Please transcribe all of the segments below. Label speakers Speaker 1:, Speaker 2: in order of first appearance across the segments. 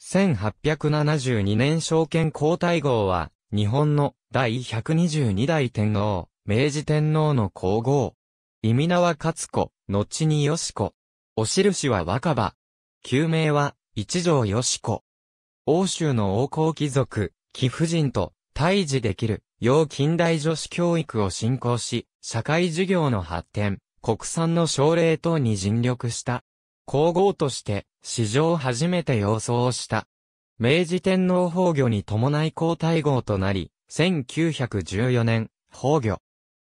Speaker 1: 1872年証券皇太后は、日本の第122代天皇、明治天皇の皇后。意味名は勝子、後によし子。お印は若葉。旧名は、一条よし子。欧州の王公貴族、貴婦人と、対峙できる、要近代女子教育を振興し、社会事業の発展、国産の奨励等に尽力した。皇后として史上初めて要をした。明治天皇崩御に伴い皇太后となり、1914年、崩御。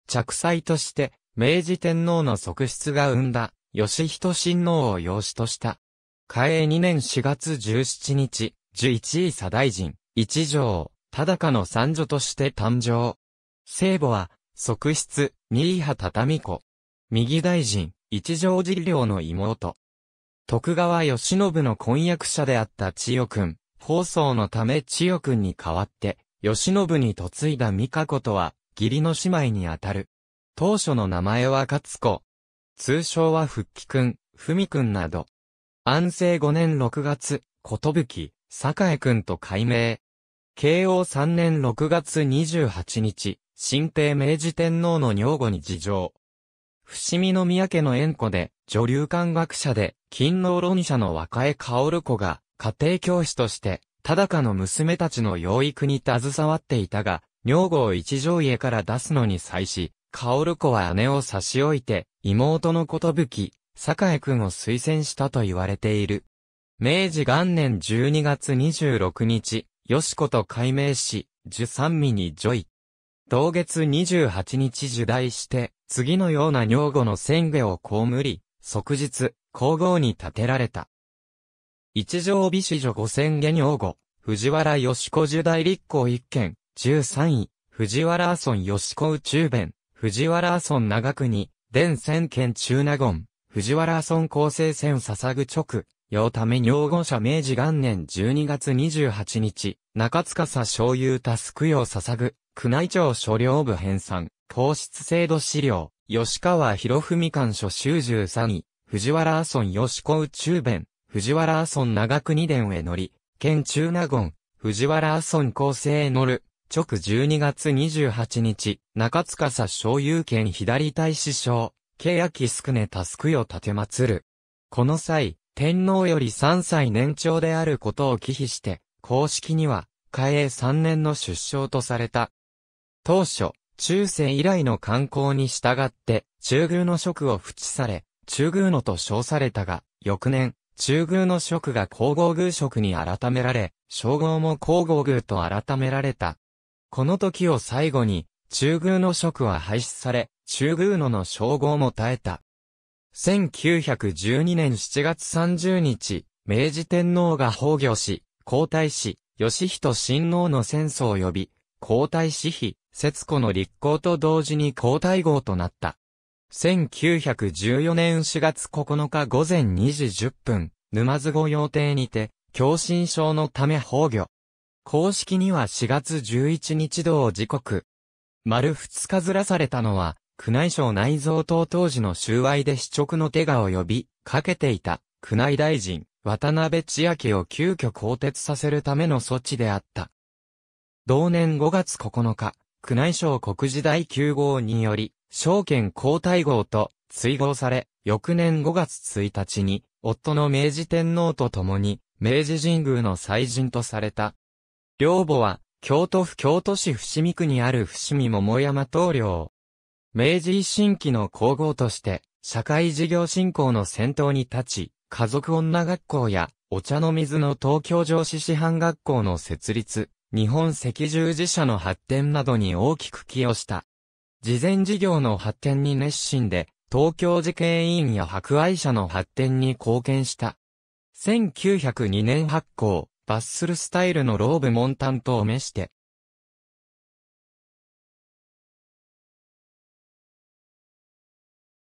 Speaker 1: 着祭として、明治天皇の側室が生んだ、義人親王を養子とした。嘉永2年4月17日、11位左大臣、一条、忠かの三女として誕生。聖母は、側室、新派畳子。右大臣、一条治領の妹。徳川義信の婚約者であった千代君、放送のため千代君に代わって、義信に嫁いだ美香子とは、義理の姉妹にあたる。当初の名前は勝子。通称は復帰君、文君など。安政5年6月、ことぶき、栄君と改名。慶応3年6月28日、新帝明治天皇の女房に事情。伏見宮家の縁故で、女流漢学者で、勤労論者の若江薫子が、家庭教師として、忠かの娘たちの養育に携わっていたが、女房一条家から出すのに際し、薫子は姉を差し置いて、妹のことぶき、栄君を推薦したと言われている。明治元年12月26日、よしこと改名し、十三味にジョイ。同月28日受大して、次のような女房の宣言を被り、即日、皇后に建てられた。一条美子女五千下女後、藤原義子十大立候一件、十三位、藤原村義子宇宙弁、藤原村長国、伝千県中納言、藤原村厚生線笹ぐ直、用ため女後者明治元年12月28日、中塚佐醤油た捧笹ぐ、宮内庁所領部編纂、皇室制度資料、吉川博文館書修十三位、藤原阿村吉子宇宙弁、藤原阿村長国伝へ乗り、県中納言、藤原阿村厚生へ乗る、直12月28日、中司小有権左大師匠、契約宿根佑くよ立て祭る。この際、天皇より3歳年長であることを忌避して、公式には、嘉永3年の出生とされた。当初、中世以来の観光に従って、中宮の職を扶持され、中宮のと称されたが、翌年、中宮の職が皇后宮職に改められ、称号も皇后宮と改められた。この時を最後に、中宮の職は廃止され、中宮のの称号も絶えた。1912年7月30日、明治天皇が崩御し、皇太子、義人親王の戦争を呼び、皇太子妃、節子の立候と同時に皇太后となった。1914年4月9日午前2時10分、沼津御用邸にて、狭心症のため崩御。公式には4月11日同時刻。丸2日ずらされたのは、宮内省内蔵等当時の収賄で死直の手が及び、かけていた、宮内大臣、渡辺千明を急遽更迭させるための措置であった。同年5月9日、宮内省国時代9号により、証券皇太后と追号され、翌年5月1日に、夫の明治天皇と共に、明治神宮の祭神とされた。両母は、京都府京都市伏見区にある伏見桃山東梁。明治維新期の皇后として、社会事業振興の先頭に立ち、家族女学校や、お茶の水の東京城市師範学校の設立、日本赤十字社の発展などに大きく寄与した。事前事業の発展に熱心で、東京事件委員や博愛社の発展に貢献した。1902年発行、バッスルスタイルのローブモンタントを召して。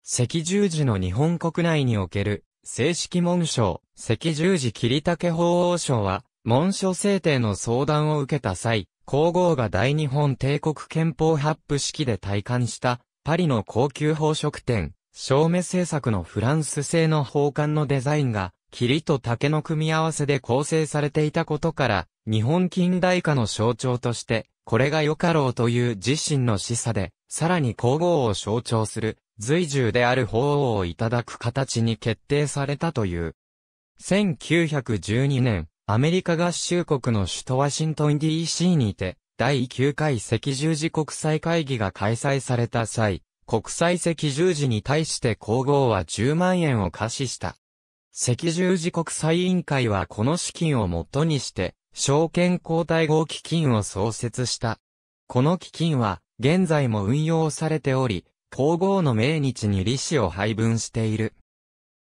Speaker 1: 赤十字の日本国内における正式紋章、赤十字切竹法王章は、文書制定の相談を受けた際、皇后が大日本帝国憲法発布式で体感したパリの高級宝飾店、照明製作のフランス製の宝冠のデザインが、霧と竹の組み合わせで構成されていたことから、日本近代化の象徴として、これが良かろうという自身の示唆で、さらに皇后を象徴する、随従である法王をいただく形に決定されたという。1912年、アメリカ合衆国の首都ワシントン DC にて、第9回赤十字国際会議が開催された際、国際赤十字に対して皇后は10万円を貸しした。赤十字国際委員会はこの資金をもとにして、証券交代号基金を創設した。この基金は、現在も運用されており、皇后の命日に利子を配分している。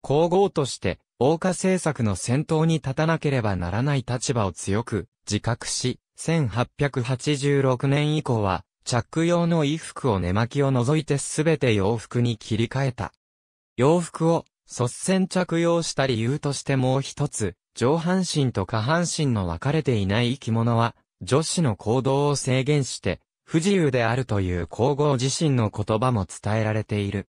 Speaker 1: 皇后として、王家政策の先頭に立たなければならない立場を強く自覚し、1886年以降は、着用の衣服を寝巻きを除いてすべて洋服に切り替えた。洋服を率先着用した理由としてもう一つ、上半身と下半身の分かれていない生き物は、女子の行動を制限して、不自由であるという皇后自身の言葉も伝えられている。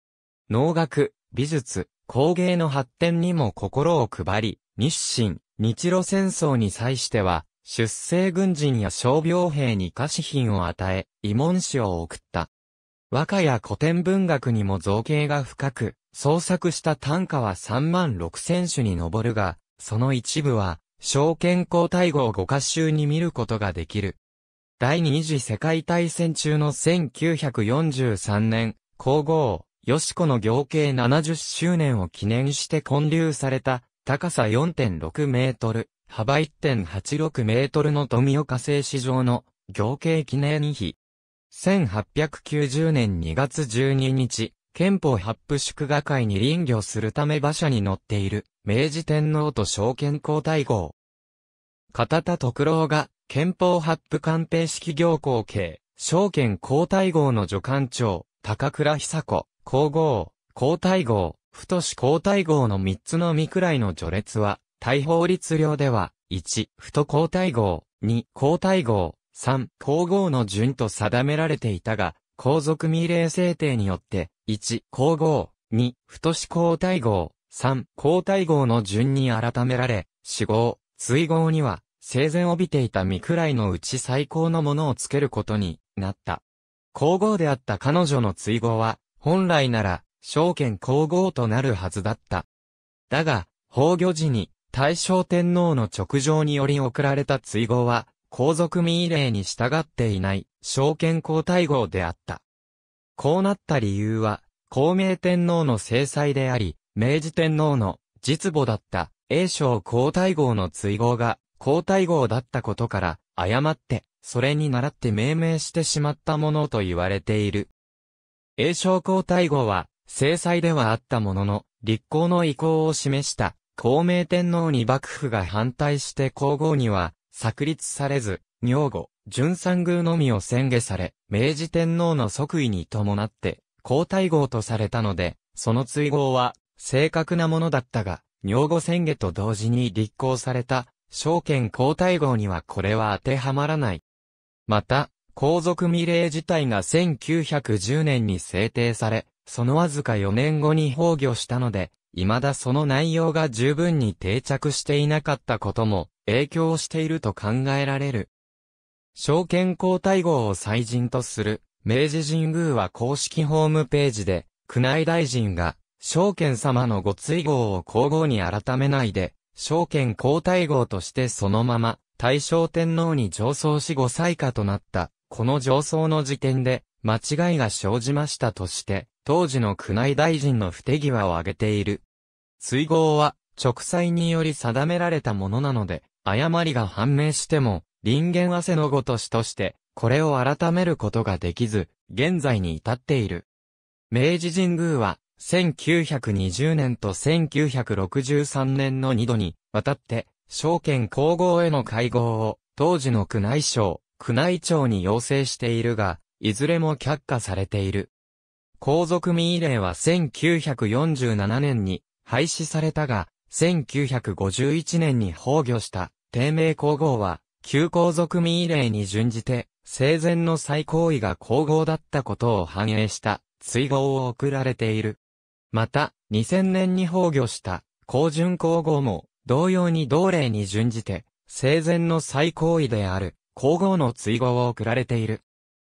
Speaker 1: 農学、美術、工芸の発展にも心を配り、日清、日露戦争に際しては、出生軍人や傷病兵に菓子品を与え、慰問紙を送った。和歌や古典文学にも造形が深く、創作した単価は3万6千種に上るが、その一部は、小健康体号5歌集に見ることができる。第二次世界大戦中の1943年、皇后、よしこの行径70周年を記念して建立された、高さ4.6メートル、幅1.86メートルの富岡製糸場の行径記念碑。1890年2月12日、憲法発布祝賀会に臨業するため馬車に乗っている、明治天皇と証券皇太后。片田徳郎が、憲法発布官兵式行行系、証券皇太后の助官長、高倉久子、皇后、皇太后、太子皇太后の三つの御くらいの序列は、大法律令では、1、太皇太后、2、皇太后、3、皇后の順と定められていたが、皇族未令制定によって、1、皇后、2、太子皇太后、3、皇太后の順に改められ、死号、追号には、生前帯びていた未くらいのうち最高のものをつけることになった。皇后であった彼女の追号は、本来なら、証券皇后となるはずだった。だが、崩御時に、大正天皇の直上により送られた追号は、皇族民令に従っていない、証券皇太后であった。こうなった理由は、孔明天皇の制裁であり、明治天皇の実母だった、英将皇太后の追号が、皇太后だったことから、誤って、それに倣って命名してしまったものと言われている。英商皇太后は、制裁ではあったものの、立候の意向を示した、孔明天皇に幕府が反対して皇后には、削立されず、女後、純三宮のみを宣下され、明治天皇の即位に伴って、皇太后とされたので、その追号は、正確なものだったが、女後宣下と同時に立候された、証券皇太后にはこれは当てはまらない。また、皇族未霊自体が1910年に制定され、そのわずか4年後に崩御したので、未だその内容が十分に定着していなかったことも影響していると考えられる。証券皇太后を祭神とする明治神宮は公式ホームページで、宮内大臣が証券様のご追号を皇后に改めないで、証券皇太后としてそのまま大正天皇に上奏し5祭下となったこの上層の時点で、間違いが生じましたとして、当時の宮内大臣の不手際を挙げている。追合は、直裁により定められたものなので、誤りが判明しても、人間汗のごとしとして、これを改めることができず、現在に至っている。明治神宮は、1920年と1963年の2度に、わたって、証券皇后への会合を、当時の宮内省、宮内庁に要請しているが、いずれも却下されている。皇族民慰令は1947年に廃止されたが、1951年に崩御した低名皇后は、旧皇族民慰令に準じて、生前の最高位が皇后だったことを反映した追号を送られている。また、2000年に崩御した皇順皇后も、同様に同例に準じて、生前の最高位である皇后の追号を送られている。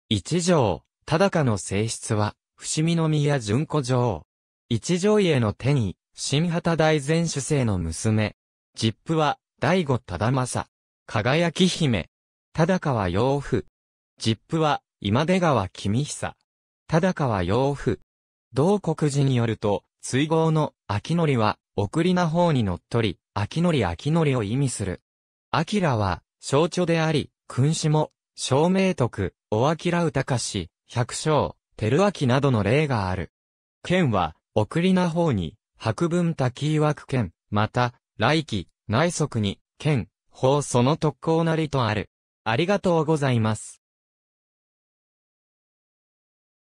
Speaker 1: 一条、忠かの性質は、伏見宮純子女王。一条家の手に、新旗大前主生の娘。実父は、醍醐忠政。輝き姫。忠川養父。実父は、今出川君久。忠川養父。同国寺によると、追号の秋典は、送りな方に乗っ取り、秋典秋典を意味する。秋らは、象徴であり、君子も、小明徳、おあきらうたかし、百姓、照明などの例がある。剣は、送りな方に、白文滝曰く剣、また、来期、内側に、剣、法その特攻なりとある。ありがとうございます。